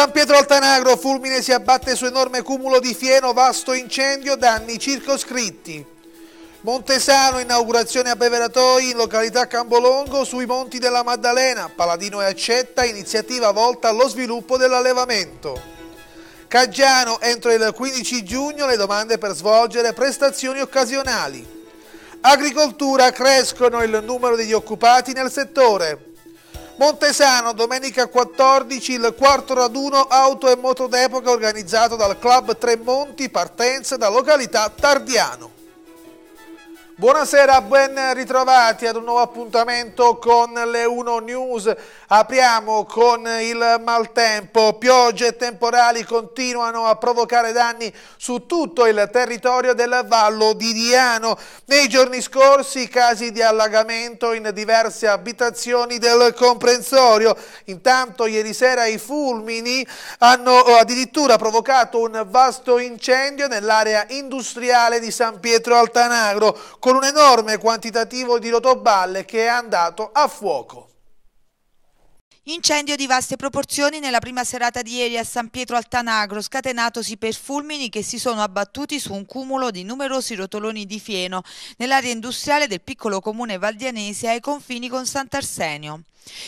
San Pietro Altanagro, fulmine si abbatte su enorme cumulo di fieno, vasto incendio, danni circoscritti. Montesano, inaugurazione abbeveratoi in località Cambolongo sui monti della Maddalena, Paladino e Accetta, iniziativa volta allo sviluppo dell'allevamento. Caggiano, entro il 15 giugno le domande per svolgere prestazioni occasionali. Agricoltura, crescono il numero degli occupati nel settore. Montesano, domenica 14, il quarto raduno auto e moto d'epoca organizzato dal Club Tremonti, partenza da località Tardiano. Buonasera, ben ritrovati ad un nuovo appuntamento con le 1 News. Apriamo con il maltempo. Piogge e temporali continuano a provocare danni su tutto il territorio del Vallo di Diano. Nei giorni scorsi casi di allagamento in diverse abitazioni del comprensorio. Intanto ieri sera i fulmini hanno eh, addirittura provocato un vasto incendio nell'area industriale di San Pietro Altanagro con un enorme quantitativo di rotoballe che è andato a fuoco. Incendio di vaste proporzioni nella prima serata di ieri a San Pietro Altanagro, scatenatosi per fulmini che si sono abbattuti su un cumulo di numerosi rotoloni di fieno nell'area industriale del piccolo comune valdianese ai confini con Sant'Arsenio.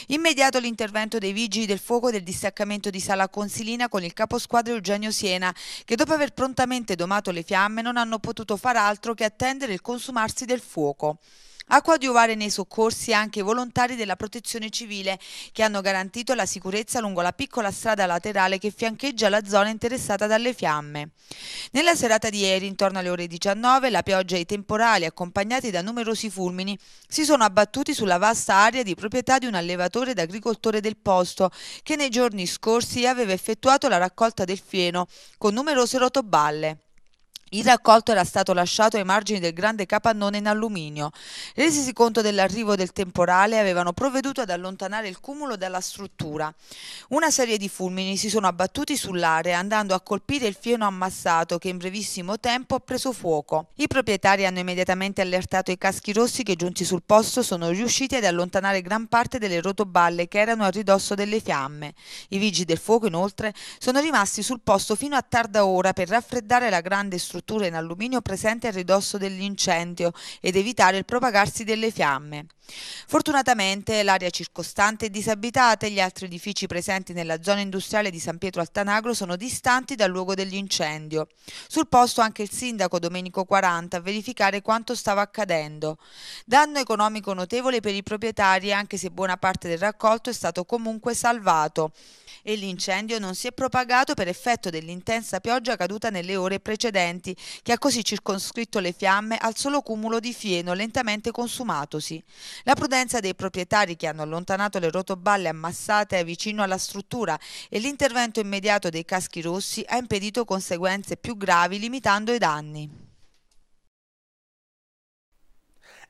Immediato l'intervento dei vigili del fuoco del distaccamento di Sala Consilina con il caposquadro Eugenio Siena, che dopo aver prontamente domato le fiamme non hanno potuto far altro che attendere il consumarsi del fuoco. A coadiuvare nei soccorsi anche i volontari della protezione civile che hanno garantito la sicurezza lungo la piccola strada laterale che fiancheggia la zona interessata dalle fiamme. Nella serata di ieri, intorno alle ore 19, la pioggia e i temporali accompagnati da numerosi fulmini si sono abbattuti sulla vasta area di proprietà di un allevatore ed agricoltore del posto che nei giorni scorsi aveva effettuato la raccolta del fieno con numerose rotoballe. Il raccolto era stato lasciato ai margini del grande capannone in alluminio. Resisi conto dell'arrivo del temporale, avevano provveduto ad allontanare il cumulo dalla struttura. Una serie di fulmini si sono abbattuti sull'area, andando a colpire il fieno ammassato che in brevissimo tempo ha preso fuoco. I proprietari hanno immediatamente allertato i caschi rossi che giunti sul posto sono riusciti ad allontanare gran parte delle rotoballe che erano a ridosso delle fiamme. I vigili del fuoco, inoltre, sono rimasti sul posto fino a tarda ora per raffreddare la grande struttura struttura in alluminio presente a ridosso dell'incendio ed evitare il propagarsi delle fiamme. Fortunatamente l'area circostante è disabitata e gli altri edifici presenti nella zona industriale di San Pietro Altanagro sono distanti dal luogo dell'incendio. Sul posto anche il sindaco Domenico 40 a verificare quanto stava accadendo. Danno economico notevole per i proprietari anche se buona parte del raccolto è stato comunque salvato e l'incendio non si è propagato per effetto dell'intensa pioggia caduta nelle ore precedenti, che ha così circoscritto le fiamme al solo cumulo di fieno lentamente consumatosi. La prudenza dei proprietari che hanno allontanato le rotoballe ammassate vicino alla struttura e l'intervento immediato dei caschi rossi ha impedito conseguenze più gravi limitando i danni.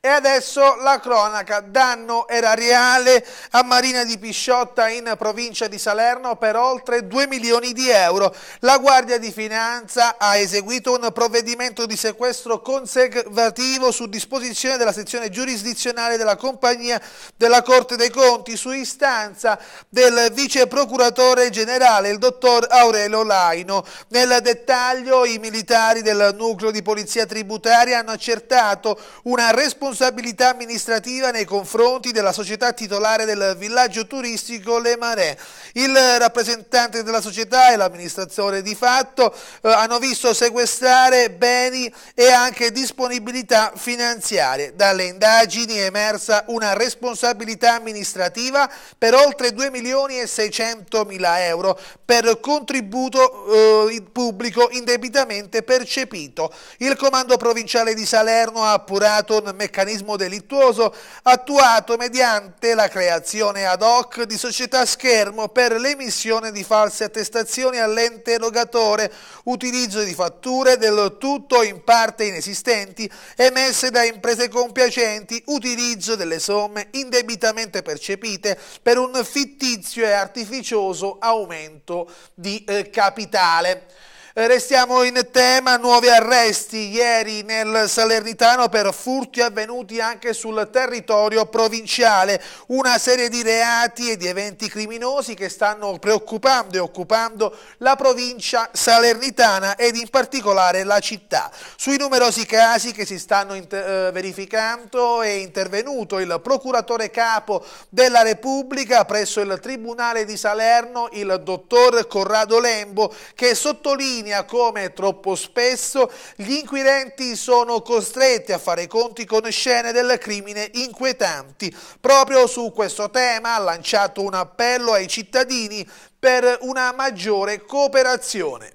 E adesso la cronaca, danno erariale a Marina di Pisciotta in provincia di Salerno per oltre 2 milioni di euro. La Guardia di Finanza ha eseguito un provvedimento di sequestro conservativo su disposizione della sezione giurisdizionale della compagnia della Corte dei Conti su istanza del vice procuratore generale, il dottor Aurelio Laino. Nel dettaglio i militari del nucleo di polizia tributaria hanno accertato una responsabilità responsabilità amministrativa nei confronti della società titolare del villaggio turistico Le Marè. Il rappresentante della società e l'amministratore di fatto eh, hanno visto sequestrare beni e anche disponibilità finanziarie. Dalle indagini è emersa una responsabilità amministrativa per oltre 2 milioni e 600 mila euro per contributo eh, pubblico indebitamente percepito. Il comando provinciale di Salerno ha appurato un meccanismo meccanismo delittuoso attuato mediante la creazione ad hoc di società schermo per l'emissione di false attestazioni all'ente erogatore, utilizzo di fatture del tutto o in parte inesistenti emesse da imprese compiacenti, utilizzo delle somme indebitamente percepite per un fittizio e artificioso aumento di eh, capitale. Eh, restiamo in tema, nuovi arresti ieri nel Salernitano per furti avvenuti anche sul territorio provinciale, una serie di reati e di eventi criminosi che stanno preoccupando e occupando la provincia salernitana ed in particolare la città. Sui numerosi casi che si stanno eh, verificando è intervenuto il procuratore capo della Repubblica presso il Tribunale di Salerno, il dottor Corrado Lembo, che sottolinea linea come troppo spesso gli inquirenti sono costretti a fare conti con scene del crimine inquietanti. Proprio su questo tema ha lanciato un appello ai cittadini per una maggiore cooperazione.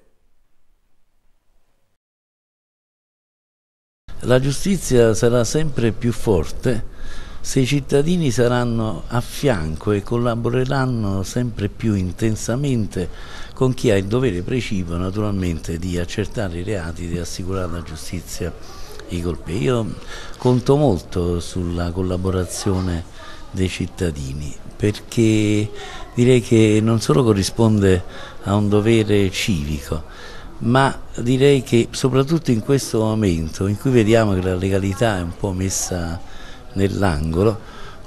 La giustizia sarà sempre più forte se i cittadini saranno a fianco e collaboreranno sempre più intensamente con chi ha il dovere precipuo naturalmente di accertare i reati e di assicurare la giustizia i colpevoli. Io conto molto sulla collaborazione dei cittadini perché direi che non solo corrisponde a un dovere civico, ma direi che soprattutto in questo momento in cui vediamo che la legalità è un po' messa nell'angolo,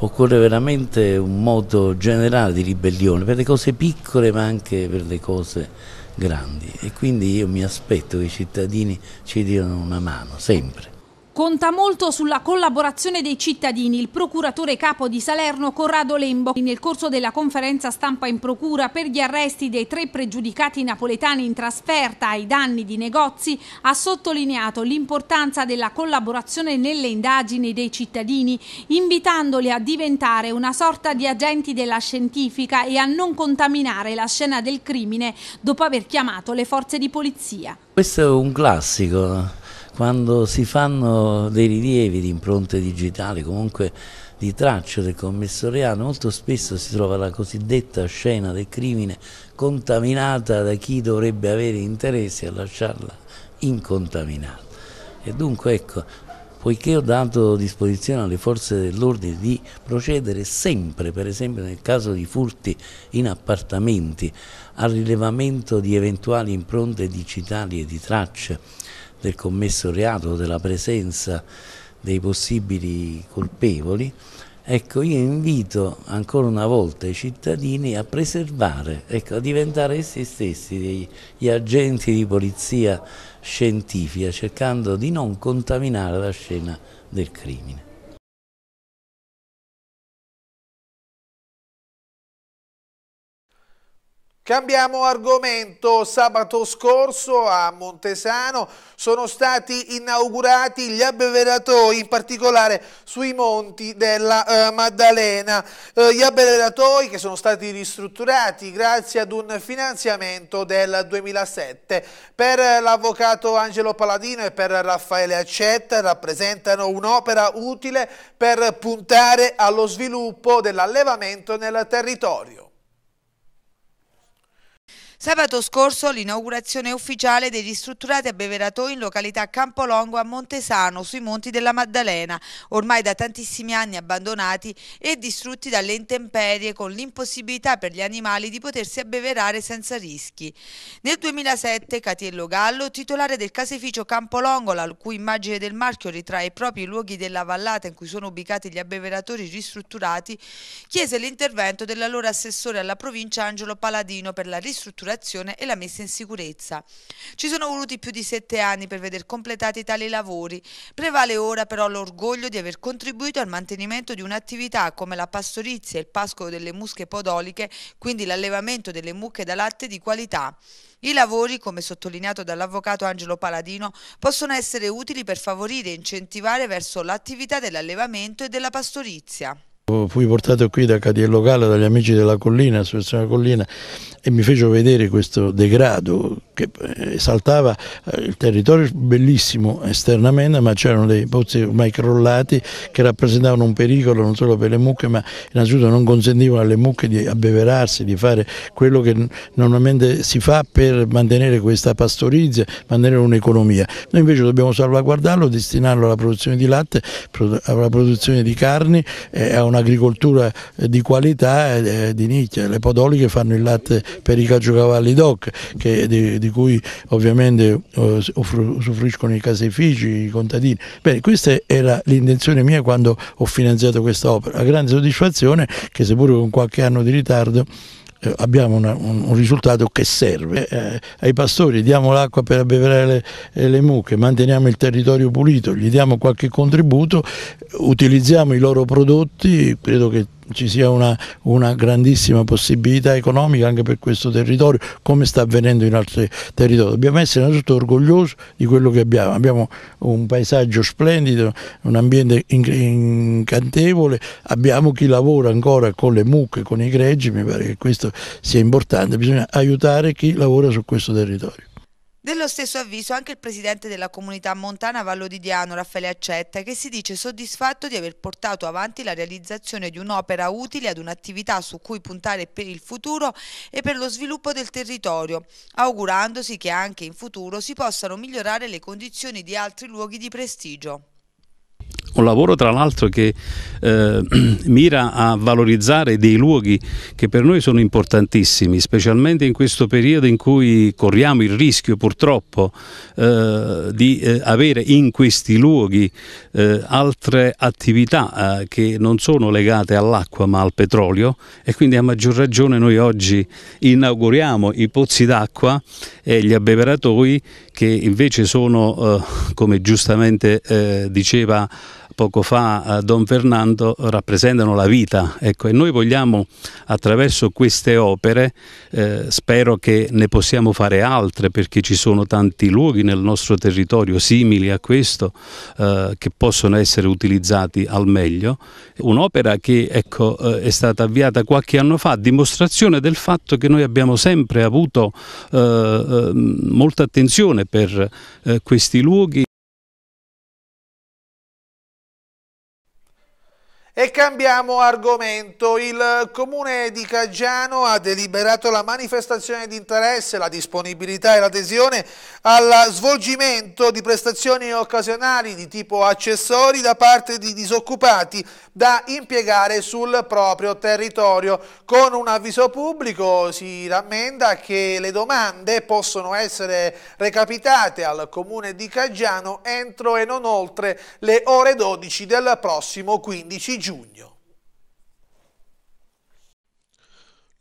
occorre veramente un modo generale di ribellione per le cose piccole ma anche per le cose grandi e quindi io mi aspetto che i cittadini ci diano una mano sempre. Conta molto sulla collaborazione dei cittadini il procuratore capo di Salerno Corrado Lembo nel corso della conferenza stampa in procura per gli arresti dei tre pregiudicati napoletani in trasferta ai danni di negozi ha sottolineato l'importanza della collaborazione nelle indagini dei cittadini invitandoli a diventare una sorta di agenti della scientifica e a non contaminare la scena del crimine dopo aver chiamato le forze di polizia. Questo è un classico quando si fanno dei rilievi di impronte digitali, comunque di tracce del commissoriato, molto spesso si trova la cosiddetta scena del crimine contaminata da chi dovrebbe avere interesse a lasciarla incontaminata. E dunque ecco, poiché ho dato disposizione alle forze dell'ordine di procedere sempre, per esempio nel caso di furti in appartamenti, al rilevamento di eventuali impronte digitali e di tracce, del commesso reato, della presenza dei possibili colpevoli, ecco io invito ancora una volta i cittadini a preservare, ecco, a diventare essi stessi gli agenti di polizia scientifica, cercando di non contaminare la scena del crimine. Cambiamo argomento. Sabato scorso a Montesano sono stati inaugurati gli abbeveratoi, in particolare sui monti della eh, Maddalena. Eh, gli abbeveratoi che sono stati ristrutturati grazie ad un finanziamento del 2007. Per l'avvocato Angelo Paladino e per Raffaele Accetta rappresentano un'opera utile per puntare allo sviluppo dell'allevamento nel territorio. Sabato scorso l'inaugurazione ufficiale dei ristrutturati abbeveratoi in località Campolongo a Montesano sui monti della Maddalena, ormai da tantissimi anni abbandonati e distrutti dalle intemperie con l'impossibilità per gli animali di potersi abbeverare senza rischi. Nel 2007 Catiello Gallo, titolare del caseificio Campolongo, la cui immagine del marchio ritrae i propri luoghi della vallata in cui sono ubicati gli abbeveratori ristrutturati, chiese l'intervento dell'allora assessore alla provincia Angelo Paladino per la ristrutturazione ristrutturazione e la messa in sicurezza. Ci sono voluti più di sette anni per veder completati tali lavori, prevale ora però l'orgoglio di aver contribuito al mantenimento di un'attività come la pastorizia e il pascolo delle musche podoliche, quindi l'allevamento delle mucche da latte di qualità. I lavori, come sottolineato dall'avvocato Angelo Paladino, possono essere utili per favorire e incentivare verso l'attività dell'allevamento e della pastorizia. Fui portato qui da Cadie Locale, dagli amici della collina, associazione della collina, e mi fecero vedere questo degrado che eh, esaltava eh, il territorio bellissimo esternamente, ma c'erano dei pozzi ormai crollati che rappresentavano un pericolo non solo per le mucche, ma innanzitutto non consentivano alle mucche di abbeverarsi, di fare quello che normalmente si fa per mantenere questa pastorizia, mantenere un'economia. Noi invece dobbiamo salvaguardarlo, destinarlo alla produzione di latte, alla produzione di carni, eh, a una un'agricoltura eh, di qualità e eh, eh, di nicchia. Le podoliche fanno il latte per i caciocavalli DOC, che, di, di, cui ovviamente usufruiscono i caseifici, i contadini. Bene, questa era l'intenzione mia quando ho finanziato questa opera. La grande soddisfazione che seppur con qualche anno di ritardo eh, abbiamo una, un, un, risultato che serve. Eh, ai pastori diamo l'acqua per abbeverare le, eh, le, mucche, manteniamo il territorio pulito, gli diamo qualche contributo, utilizziamo i loro prodotti, credo che ci sia una, una, grandissima possibilità economica anche per questo territorio, come sta avvenendo in altri territori. Dobbiamo essere innanzitutto orgogliosi di quello che abbiamo. Abbiamo un paesaggio splendido, un ambiente incantevole, abbiamo chi lavora ancora con le mucche, con i greggi, mi pare che questo sia importante. Bisogna aiutare chi lavora su questo territorio. Dello stesso avviso anche il presidente della comunità montana vallodidiano Raffaele Accetta che si dice soddisfatto di aver portato avanti la realizzazione di un'opera utile ad un'attività su cui puntare per il futuro e per lo sviluppo del territorio, augurandosi che anche in futuro si possano migliorare le condizioni di altri luoghi di prestigio un lavoro tra l'altro che eh, mira a valorizzare dei luoghi che per noi sono importantissimi, specialmente in questo periodo in cui corriamo il rischio purtroppo eh, di eh, avere in questi luoghi eh, altre attività eh, che non sono legate all'acqua ma al petrolio e quindi a maggior ragione noi oggi inauguriamo i pozzi d'acqua e gli abbeveratoi che invece sono, eh, come giustamente diceva poco fa eh, Don Fernando rappresentano la vita ecco, e noi vogliamo attraverso queste opere, eh, spero che ne possiamo fare altre perché ci sono tanti luoghi nel nostro territorio simili a questo eh, che possono essere utilizzati al meglio, un'opera che ecco, eh, è stata avviata qualche anno fa a dimostrazione del fatto che noi abbiamo sempre avuto eh, eh, molta attenzione per questi luoghi E cambiamo argomento. Il comune di Caggiano ha deliberato la manifestazione di interesse, la disponibilità e l'adesione al svolgimento di prestazioni occasionali di tipo accessori da parte di disoccupati da impiegare sul proprio territorio. Con un avviso pubblico si rammenda che le domande possono essere recapitate al comune di Caggiano entro e non oltre le ore 12 del prossimo 15 giugno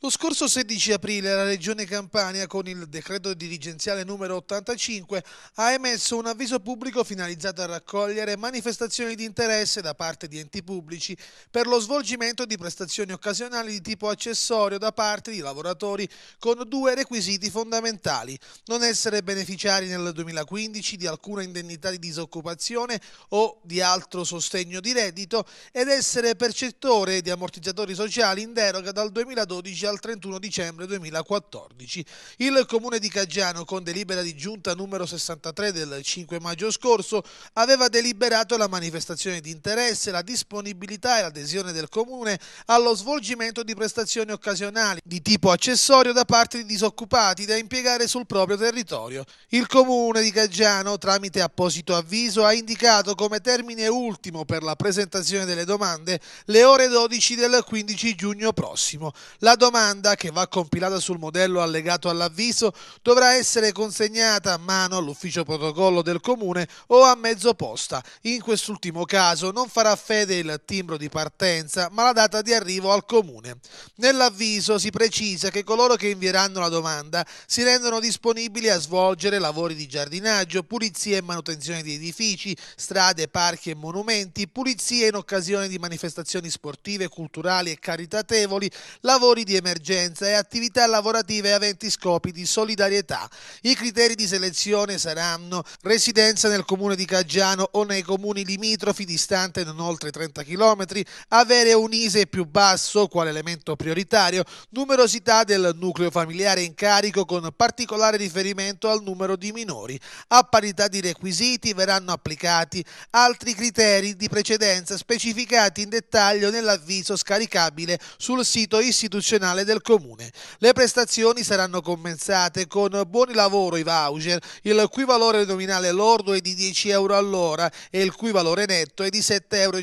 Lo scorso 16 aprile la Regione Campania, con il decreto dirigenziale numero 85, ha emesso un avviso pubblico finalizzato a raccogliere manifestazioni di interesse da parte di enti pubblici per lo svolgimento di prestazioni occasionali di tipo accessorio da parte di lavoratori con due requisiti fondamentali, non essere beneficiari nel 2015 di alcuna indennità di disoccupazione o di altro sostegno di reddito ed essere percettore di ammortizzatori sociali in deroga dal 2012 al al 31 dicembre 2014. Il comune di Caggiano, con delibera di giunta numero 63 del 5 maggio scorso, aveva deliberato la manifestazione di interesse, la disponibilità e l'adesione del comune allo svolgimento di prestazioni occasionali di tipo accessorio da parte di disoccupati da impiegare sul proprio territorio. Il comune di Caggiano, tramite apposito avviso, ha indicato come termine ultimo per la presentazione delle domande le ore 12 del 15 giugno prossimo. La domanda domanda, che va compilata sul modello allegato all'avviso, dovrà essere consegnata a mano all'ufficio protocollo del comune o a mezzo posta. In quest'ultimo caso non farà fede il timbro di partenza, ma la data di arrivo al comune. Nell'avviso si precisa che coloro che invieranno la domanda si rendono disponibili a svolgere lavori di giardinaggio, pulizie e manutenzione di edifici, strade, parchi e monumenti, pulizie in occasione di manifestazioni sportive, culturali e caritatevoli, lavori di emergenza emergenza e attività lavorative aventi scopi di solidarietà. I criteri di selezione saranno residenza nel comune di Caggiano o nei comuni limitrofi distante non oltre 30 km, avere un ISE più basso quale elemento prioritario, numerosità del nucleo familiare in carico con particolare riferimento al numero di minori. A parità di requisiti verranno applicati altri criteri di precedenza specificati in dettaglio nell'avviso scaricabile sul sito istituzionale comunale del comune. Le prestazioni saranno compensate con buoni lavoro i voucher, il cui valore nominale lordo è di 10 euro all'ora e il cui valore netto è di 7,50 euro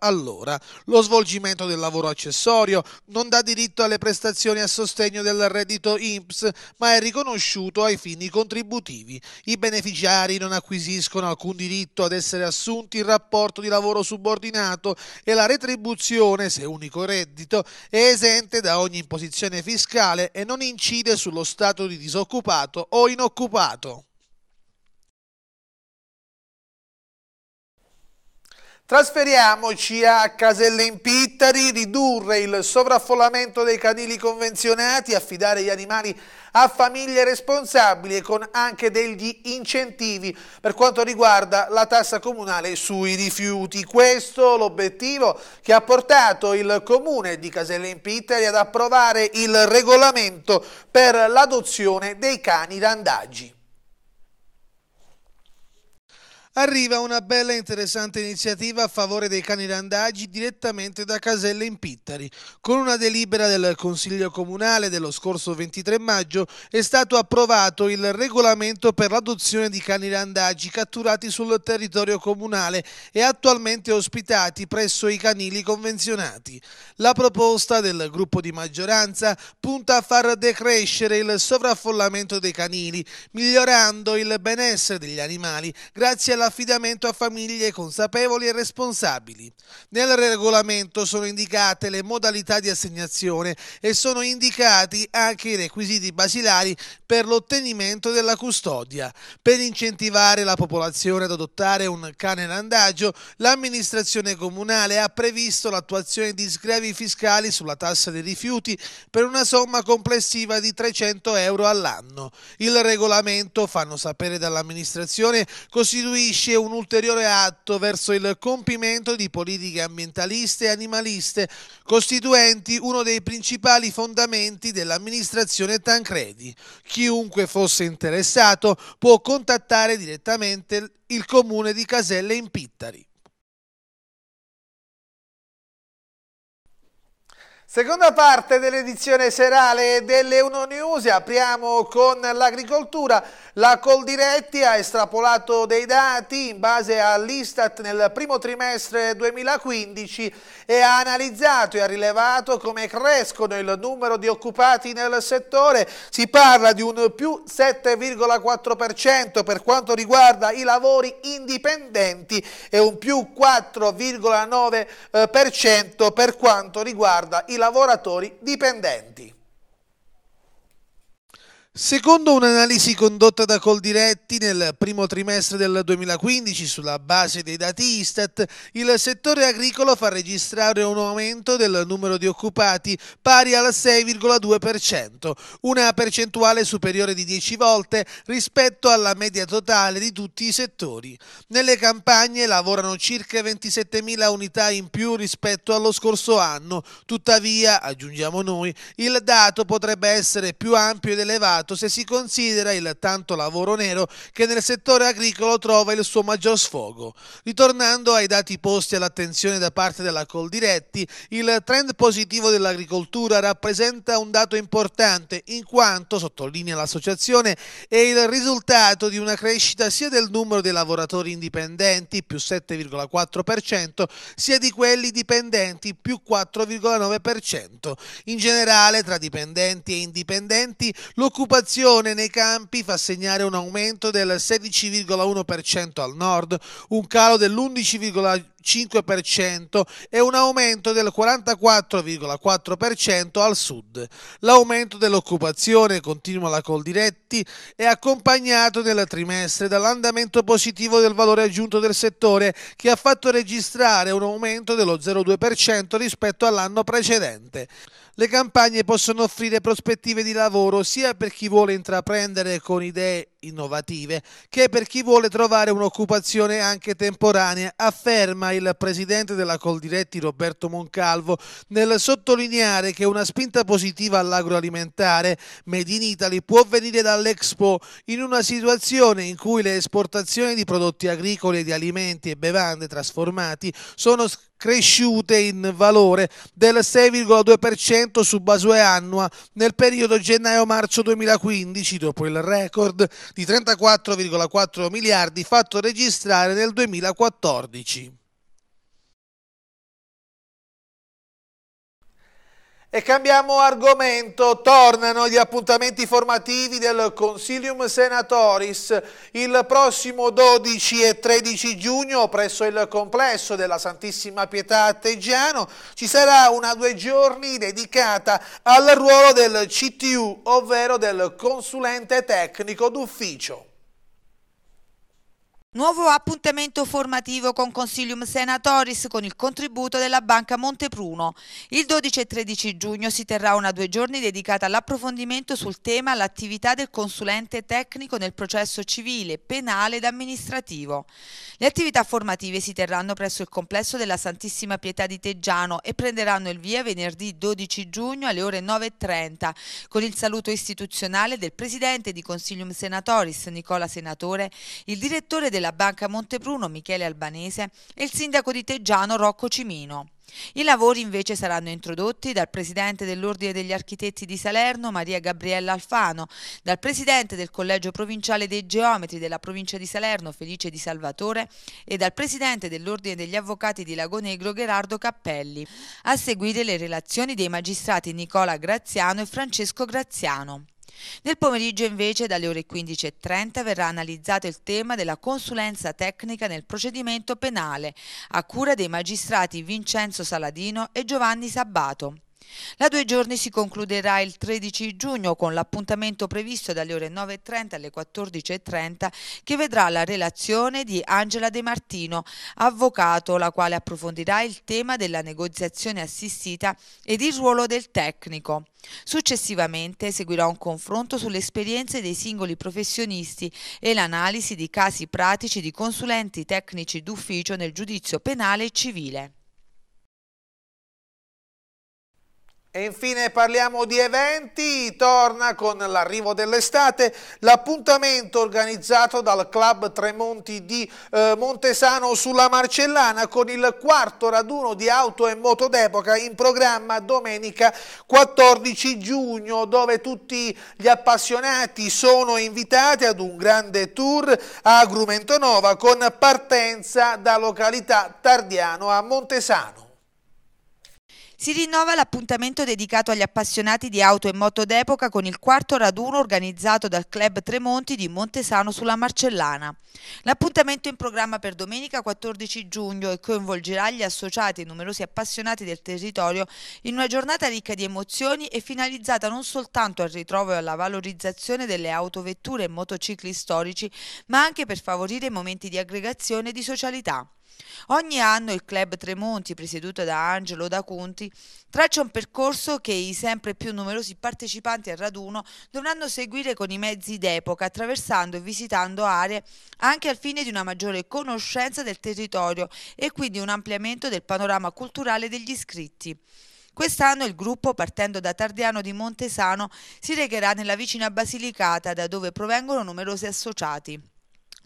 all'ora. Lo svolgimento del lavoro accessorio non dà diritto alle prestazioni a sostegno del reddito INPS, ma è riconosciuto ai fini contributivi. I beneficiari non acquisiscono alcun diritto ad essere assunti in rapporto di lavoro subordinato e la retribuzione, se unico reddito, è esente da ogni ogni imposizione fiscale e non incide sullo stato di disoccupato o inoccupato. Trasferiamoci a caselle in pittari, ridurre il sovraffollamento dei canili convenzionati, affidare gli animali a famiglie responsabili e con anche degli incentivi per quanto riguarda la tassa comunale sui rifiuti. Questo l'obiettivo che ha portato il comune di Caselle in Casellempittari ad approvare il regolamento per l'adozione dei cani randaggi. Arriva una bella e interessante iniziativa a favore dei cani randagi direttamente da Caselle in Pittari. Con una delibera del Consiglio Comunale dello scorso 23 maggio è stato approvato il regolamento per l'adozione di cani randagi catturati sul territorio comunale e attualmente ospitati presso i canili convenzionati. La proposta del gruppo di maggioranza punta a far decrescere il sovraffollamento dei canili, migliorando il benessere degli animali grazie alla l'affidamento a famiglie consapevoli e responsabili. Nel regolamento sono indicate le modalità di assegnazione e sono indicati anche i requisiti basilari per l'ottenimento della custodia. Per incentivare la popolazione ad adottare un cane randaggio, l'amministrazione comunale ha previsto l'attuazione di sgrevi fiscali sulla tassa dei rifiuti per una somma complessiva di 300 euro all'anno. Il regolamento, fanno sapere dall'amministrazione, costituisce compilisce un ulteriore atto verso il compimento di politiche ambientaliste e animaliste, costituenti uno dei principali fondamenti dell'amministrazione Tancredi. Chiunque fosse interessato può contattare direttamente il comune di Caselle in Pittari. Seconda parte dell'edizione serale delle Unonews, apriamo con l'agricoltura. La Coldiretti ha estrapolato dei dati in base all'Istat nel primo trimestre 2015 e ha analizzato e ha rilevato come crescono il numero di occupati nel settore. Si parla di un più 7,4% per quanto riguarda i lavori indipendenti e un più 4,9% eh, per quanto riguarda i lavori lavoratori dipendenti. Secondo un'analisi condotta da Coldiretti nel primo trimestre del 2015 sulla base dei dati Istat, il settore agricolo fa registrare un aumento del numero di occupati pari al 6,2%, una percentuale superiore di 10 volte rispetto alla media totale di tutti i settori. Nelle campagne lavorano circa 27.000 unità in più rispetto allo scorso anno, tuttavia, aggiungiamo noi, il dato potrebbe essere più ampio ed elevato mercato se si considera il tanto lavoro nero che nel settore agricolo trova il suo maggior sfogo. Ritornando ai dati posti all'attenzione da parte della Coldiretti, il trend positivo dell'agricoltura rappresenta un dato importante in quanto, sottolinea l'associazione, è il risultato di una crescita sia del numero dei lavoratori indipendenti più 7,4% sia di quelli dipendenti più 4,9%. In generale tra dipendenti e indipendenti l'occupazione L'occupazione nei campi fa segnare un aumento del 16,1% al nord, un calo dell'11,5% e un aumento del 44,4% al sud. L'aumento dell'occupazione, continua la Coldiretti, è accompagnato nel trimestre dall'andamento positivo del valore aggiunto del settore che ha fatto registrare un aumento dello 0,2% rispetto all'anno precedente. Le campagne possono offrire prospettive di lavoro sia per chi vuole intraprendere con idee innovative che per chi vuole trovare un'occupazione anche temporanea, afferma il presidente della Coldiretti Roberto Moncalvo nel sottolineare che una spinta positiva all'agroalimentare Made in Italy può venire dall'Expo in una situazione in cui le esportazioni di prodotti agricoli e di alimenti e bevande trasformati sono cresciute in valore del 6,2% su base annua nel periodo gennaio-marzo 2015, dopo il record di 34,4 miliardi fatto registrare nel 2014. E cambiamo argomento, tornano gli appuntamenti formativi del Consilium Senatoris il prossimo 12 e 13 giugno presso il complesso della Santissima Pietà a Teggiano ci sarà una due giorni dedicata al ruolo del CTU, ovvero del consulente tecnico d'ufficio. Nuovo appuntamento formativo con Consilium Senatoris con il contributo della Banca Montepruno. Il 12 e 13 giugno si terrà una due giorni dedicata all'approfondimento sul tema l'attività del consulente tecnico nel processo civile, penale ed amministrativo. Le attività formative si terranno presso il complesso della Santissima Pietà di Teggiano e prenderanno il via venerdì 12 giugno alle ore 9.30 con il saluto istituzionale del Presidente di Consilium Senatoris Nicola Senatore, il direttore della della Banca Montebruno Michele Albanese e il sindaco di Teggiano Rocco Cimino. I lavori invece saranno introdotti dal presidente dell'Ordine degli Architetti di Salerno Maria Gabriella Alfano, dal presidente del Collegio Provinciale dei Geometri della provincia di Salerno Felice Di Salvatore e dal presidente dell'Ordine degli Avvocati di Lagonegro Gerardo Cappelli, a seguire le relazioni dei magistrati Nicola Graziano e Francesco Graziano. Nel pomeriggio invece dalle ore 15.30 verrà analizzato il tema della consulenza tecnica nel procedimento penale a cura dei magistrati Vincenzo Saladino e Giovanni Sabato. La due giorni si concluderà il 13 giugno con l'appuntamento previsto dalle ore 9.30 alle 14.30 che vedrà la relazione di Angela De Martino, avvocato, la quale approfondirà il tema della negoziazione assistita ed il ruolo del tecnico. Successivamente seguirà un confronto sulle esperienze dei singoli professionisti e l'analisi di casi pratici di consulenti tecnici d'ufficio nel giudizio penale e civile. E infine parliamo di eventi, torna con l'arrivo dell'estate l'appuntamento organizzato dal Club Tremonti di eh, Montesano sulla Marcellana con il quarto raduno di auto e moto d'epoca in programma domenica 14 giugno dove tutti gli appassionati sono invitati ad un grande tour a Grumento Nova con partenza da località Tardiano a Montesano. Si rinnova l'appuntamento dedicato agli appassionati di auto e moto d'epoca con il quarto raduno organizzato dal Club Tremonti di Montesano sulla Marcellana. L'appuntamento è in programma per domenica 14 giugno e coinvolgerà gli associati e numerosi appassionati del territorio in una giornata ricca di emozioni e finalizzata non soltanto al ritrovo e alla valorizzazione delle autovetture e motocicli storici, ma anche per favorire momenti di aggregazione e di socialità. Ogni anno il club Tremonti, presieduto da Angelo Da Conti, traccia un percorso che i sempre più numerosi partecipanti al raduno dovranno seguire con i mezzi d'epoca, attraversando e visitando aree anche al fine di una maggiore conoscenza del territorio e quindi un ampliamento del panorama culturale degli iscritti. Quest'anno il gruppo, partendo da Tardiano di Montesano, si recherà nella vicina Basilicata, da dove provengono numerosi associati.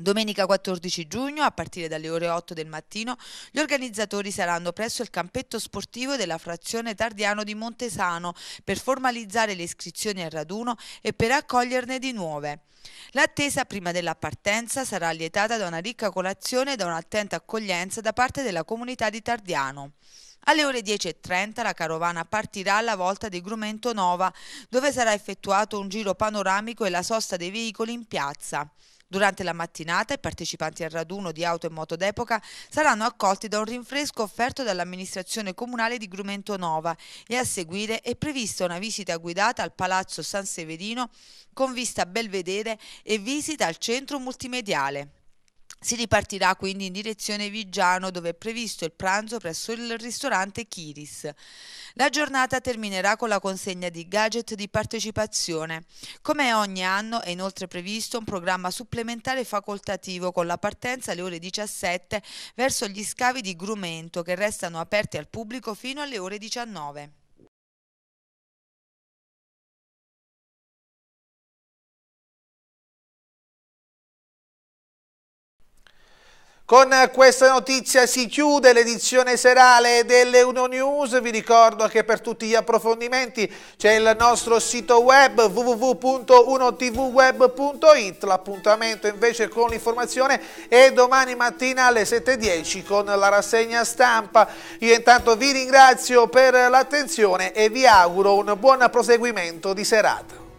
Domenica 14 giugno, a partire dalle ore 8 del mattino, gli organizzatori saranno presso il campetto sportivo della frazione Tardiano di Montesano per formalizzare le iscrizioni al raduno e per accoglierne di nuove. L'attesa prima della partenza sarà allietata da una ricca colazione e da un'attenta accoglienza da parte della comunità di Tardiano. Alle ore 10.30 la carovana partirà alla volta di Grumento Nova, dove sarà effettuato un giro panoramico e la sosta dei veicoli in piazza. Durante la mattinata i partecipanti al raduno di auto e moto d'epoca saranno accolti da un rinfresco offerto dall'amministrazione comunale di Grumento Nova e a seguire è prevista una visita guidata al Palazzo San Severino con vista a Belvedere e visita al centro multimediale. Si ripartirà quindi in direzione Viggiano dove è previsto il pranzo presso il ristorante Chiris. La giornata terminerà con la consegna di gadget di partecipazione. Come ogni anno è inoltre previsto un programma supplementare facoltativo con la partenza alle ore 17 verso gli scavi di Grumento che restano aperti al pubblico fino alle ore 19. Con questa notizia si chiude l'edizione serale delle Unonews, vi ricordo che per tutti gli approfondimenti c'è il nostro sito web www.unotvweb.it, l'appuntamento invece con l'informazione è domani mattina alle 7.10 con la rassegna stampa. Io intanto vi ringrazio per l'attenzione e vi auguro un buon proseguimento di serata.